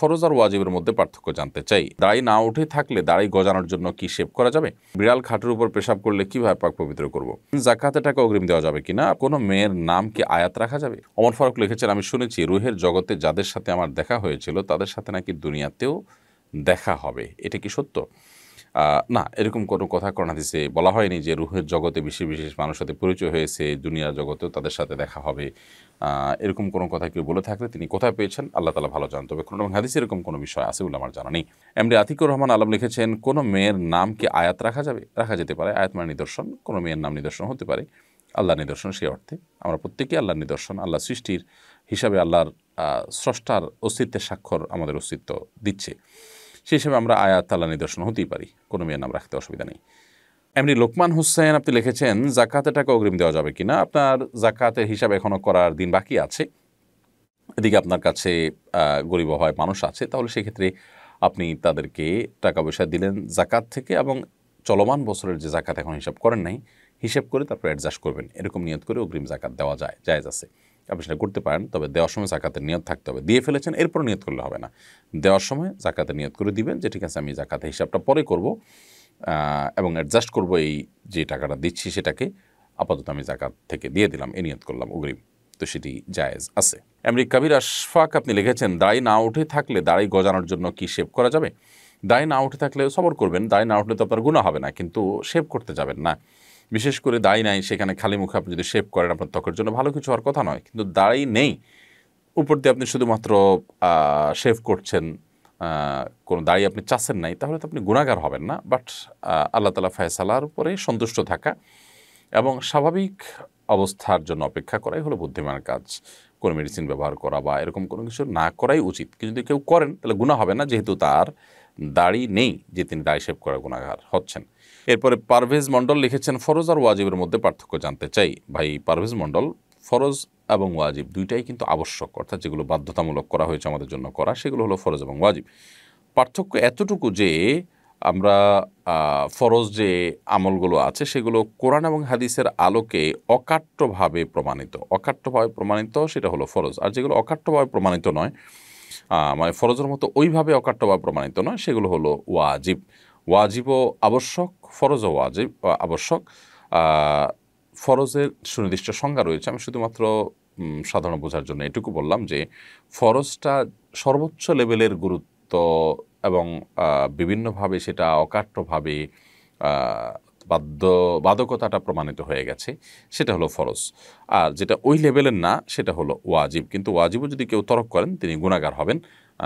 ফরজ আর ওয়াজিবের মধ্যে পার্থক্য জানতে চাই দাড়ি না উঠে থাকলে দাড়ি গজানোর জন্য কি শেভ করা যাবে বিড়াল খাটের উপর পেশাব করলে কিভাবে পাক পবিত্র করবো জাকাতে টাকা অগ্রিম দেওয়া যাবে কিনা কোনো মেয়ের নাম কি আয়াত রাখা যাবে অমর ফারুক লিখেছেন আমি শুনেছি রুহের জগতে যাদের সাথে আমার দেখা হয়েছিল তাদের সাথে নাকি দুনিয়াতেও দেখা হবে এটা কি সত্য না এরকম কোনো কথা কোন হাদিসে বলা হয়নি যে রুহের জগতে বিশেষ বিশেষ মানুষের সাথে পরিচয় হয়েছে দুনিয়ার জগতেও তাদের সাথে দেখা হবে এরকম কোনো কথা কেউ বলে থাকলে তিনি কোথায় পেয়েছেন আল্লাহ তালা ভালো জানত তবে কোনো হাদিসে এরকম কোনো বিষয় আছে বলে আমার জানা নেই এমনি আতিকুর রহমান আলম লিখেছেন কোনো মেয়ের নাম কি আয়াত রাখা যাবে রাখা যেতে পারে আয়াত মানে নিদর্শন কোনো মেয়ের নাম নিদর্শন হতে পারে আল্লাহ নিদর্শন সেই অর্থে আমরা প্রত্যেকেই আল্লাহর নিদর্শন আল্লাহ সৃষ্টির হিসাবে আল্লাহর স্রষ্টার অস্তিত্বের স্বাক্ষর আমাদের অস্তিত্ব দিচ্ছে সেই হিসেবে আমরা আয়াত তালা নিদর্শন হতেই পারি কোনো মেয়ের নাম রাখতে অসুবিধা নেই এমনি লোকমান হোসেন আপনি লিখেছেন জাকাতের টাকা অগ্রিম দেওয়া যাবে কি না আপনার জাকাতের হিসাব এখনও করার দিন বাকি আছে এদিকে আপনার কাছে গরিব হয় মানুষ আছে তাহলে সেক্ষেত্রে আপনি তাদেরকে টাকা পয়সা দিলেন জাকাত থেকে এবং চলমান বছরের যে জাকাত এখন হিসাব করেন নাই হিসাব করে তারপর অ্যাডজাস্ট করবেন এরকম নিয়ত করে অগ্রিম জাকাত দেওয়া যায় জায়জ আছে আপনি সেটা করতে পারেন তবে দেওয়ার সময় জাকাতের নিয়ত থাকতে হবে দিয়ে ফেলেছেন এরপর নিয়ত করলে হবে না দেওয়ার সময় জাকাতের নিয়ত করে দিবেন যে ঠিক আছে আমি জাকাতের হিসাবটা পরে করব এবং অ্যাডজাস্ট করব এই যে টাকাটা দিচ্ছি সেটাকে আপাতত আমি জাকাত থেকে দিয়ে দিলাম এ নিয়ত করলাম অগ্রিম তো সেটি জায়েজ আছে এমনি কাবির আশফাক আপনি লিখেছেন দাঁড়িয়ে না উঠে থাকলে দাঁড়িয়ে গজানোর জন্য কি শেভ করা যাবে দায় না উঠে থাকলে সবর করবেন দায় না উঠলে তো আপনার গুণা হবে না কিন্তু সেভ করতে যাবেন না বিশেষ করে দায়ী নাই সেখানে খালি মুখে আপনি যদি শেভ করেন আপনার ত্বকের জন্য ভালো কিছু হওয়ার কথা নয় কিন্তু দাড়ি নেই উপর দিয়ে আপনি শুধুমাত্র শেভ করছেন কোনো দাড়ি আপনি চাচ্ছেন নাই তাহলে তো আপনি গুণাগার হবেন না বাট আল্লাহ তালা ফায়সালার উপরে সন্তুষ্ট থাকা এবং স্বাভাবিক অবস্থার জন্য অপেক্ষা করাই হলো বুদ্ধিমানের কাজ কোনো মেডিসিন ব্যবহার করা বা এরকম কোনো কিছু না করাই উচিত যদি কেউ করেন তাহলে গুণা হবে না যেহেতু তার দাড়ি নেই যে তিনি দাড়ি শেভ করার গুণাগার হচ্ছেন এরপরে পারভেজ মণ্ডল লিখেছেন ফরজ আর ওয়াজিবের মধ্যে পার্থক্য জানতে চাই ভাই পারভেজ মণ্ডল ফরজ এবং ওয়াজিব দুইটাই কিন্তু আবশ্যক অর্থাৎ যেগুলো বাধ্যতামূলক করা হয়েছে আমাদের জন্য করা সেগুলো হলো ফরজ এবং ওয়াজিব পার্থক্য এতটুকু যে আমরা ফরজ যে আমলগুলো আছে সেগুলো কোরআন এবং হাদিসের আলোকে অকাট্যভাবে প্রমাণিত অকাট্যভাবে প্রমাণিত সেটা হলো ফরজ আর যেগুলো অকাট্যভাবে প্রমাণিত নয় মানে ফরজের মতো ওইভাবে অকাট্যভাবে প্রমাণিত নয় সেগুলো হলো ওয়াজিব ওয়াজিবও আবশ্যক ও ওয়াজিব আবশ্যক ফরজের সুনির্দিষ্ট সংজ্ঞা রয়েছে আমি শুধুমাত্র সাধারণ বোঝার জন্য এটুকু বললাম যে ফরজটা সর্বোচ্চ লেভেলের গুরুত্ব এবং বিভিন্নভাবে সেটা অকাট্যভাবে বাধ্য বাধকতাটা প্রমাণিত হয়ে গেছে সেটা হলো ফরজ আর যেটা ওই লেভেলের না সেটা হলো ওয়াজিব কিন্তু ওয়াজিবও যদি কেউ তরক করেন তিনি গুণাগার হবেন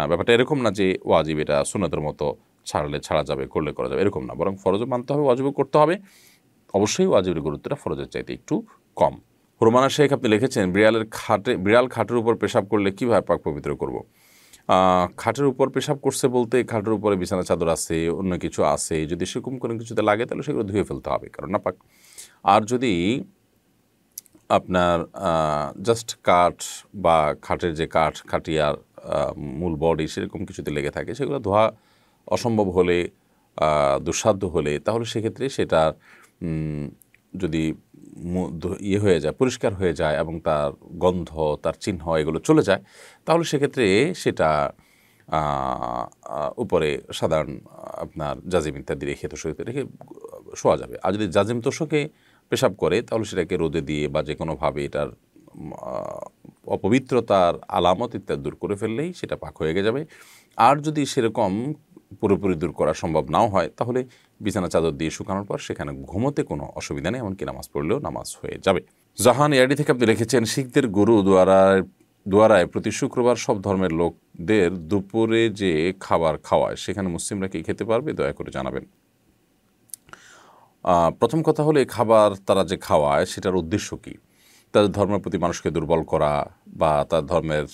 ব্যাপারটা এরকম না যে ওয়াজিব এটা সুনাদের মতো ছাড়লে ছাড়া যাবে করলে করা যাবে এরকম না বরং ফরজও মানতে হবে ওয়াজিবও করতে হবে অবশ্যই ওয়াজিবের গুরুত্বটা ফরজের চাইতে একটু কম রোমানা শেখ আপনি লিখেছেন বিড়ালের খাটে বিড়াল খাটের উপর পেশাব করলে কীভাবে পাক পবিত্র করব খাটের উপর পেশাব করছে বলতে খাটের উপরে বিছানা চাদর আছে অন্য কিছু আছে যদি সেরকম কোনো কিছুতে লাগে তাহলে সেগুলো ধুয়ে ফেলতে হবে কারণ না পাক আর যদি আপনার জাস্ট কাঠ বা খাটের যে কাঠ খাটিয়ার মূল বডি সেরকম কিছুতে লেগে থাকে সেগুলো ধোয়া অসম্ভব হলে দুঃসাধ্য হলে তাহলে সেক্ষেত্রে সেটার যদি ইয়ে হয়ে যায় পরিষ্কার হয়ে যায় এবং তার গন্ধ তার চিহ্ন এগুলো চলে যায় তাহলে সেক্ষেত্রে সেটা উপরে সাধারণ আপনার জাজিম ইত্যাদি রেখে তোষকে রেখে শোয়া যাবে আর যদি জাজিম তোষকে পেশাব করে তাহলে সেটাকে রোদে দিয়ে বা যে কোনোভাবে এটার অপবিত্রতার আলামত ইত্যাদি দূর করে ফেললেই সেটা পাক হয়ে যাবে আর যদি সেরকম পুরোপুরি দূর করা সম্ভব নাও হয় তাহলে বিছানা চাদর দিয়ে শুকানোর পর সেখানে ঘুমোতে কোনো অসুবিধা নেই এমনকি নামাজ পড়লেও নামাজ হয়ে যাবে জাহান এআডি থেকে আপনি লিখেছেন শিখদের গুরু দ্বারায় দ্বারায় প্রতি শুক্রবার সব ধর্মের লোকদের দুপুরে যে খাবার খাওয়ায় সেখানে মুসলিমরা কি খেতে পারবে দয়া করে জানাবেন প্রথম কথা হলো এই খাবার তারা যে খাওয়ায় সেটার উদ্দেশ্য কী তাদের ধর্মের প্রতি মানুষকে দুর্বল করা বা তার ধর্মের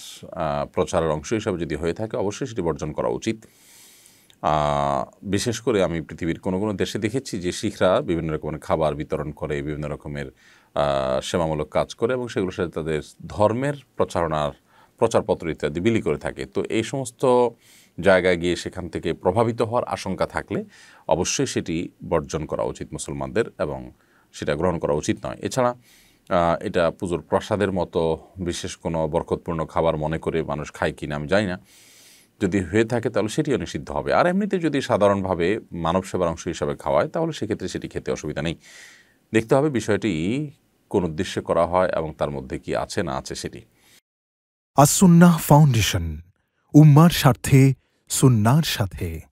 প্রচারের অংশ হিসাবে যদি হয়ে থাকে অবশ্যই সেটি বর্জন করা উচিত বিশেষ করে আমি পৃথিবীর কোনো কোনো দেশে দেখেছি যে শিখরা বিভিন্ন রকমের খাবার বিতরণ করে বিভিন্ন রকমের সেবামূলক কাজ করে এবং সেগুলোর সাথে তাদের ধর্মের প্রচারণার প্রচারপত্র ইত্যাদি বিলি করে থাকে তো এই সমস্ত জায়গায় গিয়ে সেখান থেকে প্রভাবিত হওয়ার আশঙ্কা থাকলে অবশ্যই সেটি বর্জন করা উচিত মুসলমানদের এবং সেটা গ্রহণ করা উচিত নয় এছাড়া এটা পুজোর প্রসাদের মতো বিশেষ কোনো বরকতপূর্ণ খাবার মনে করে মানুষ খায় কি না আমি জানি না যদি হয়ে থাকে তাহলে সেটিও নিষিদ্ধ হবে আর এমনিতে যদি সাধারণভাবে মানব সেবার অংশ হিসাবে খাওয়ায় তাহলে সেক্ষেত্রে সেটি খেতে অসুবিধা নেই দেখতে হবে বিষয়টি কোন উদ্দেশ্যে করা হয় এবং তার মধ্যে কি আছে না আছে সেটি আসুন্না ফাউন্ডেশন উম্মার স্বার্থে সুন্নার সাথে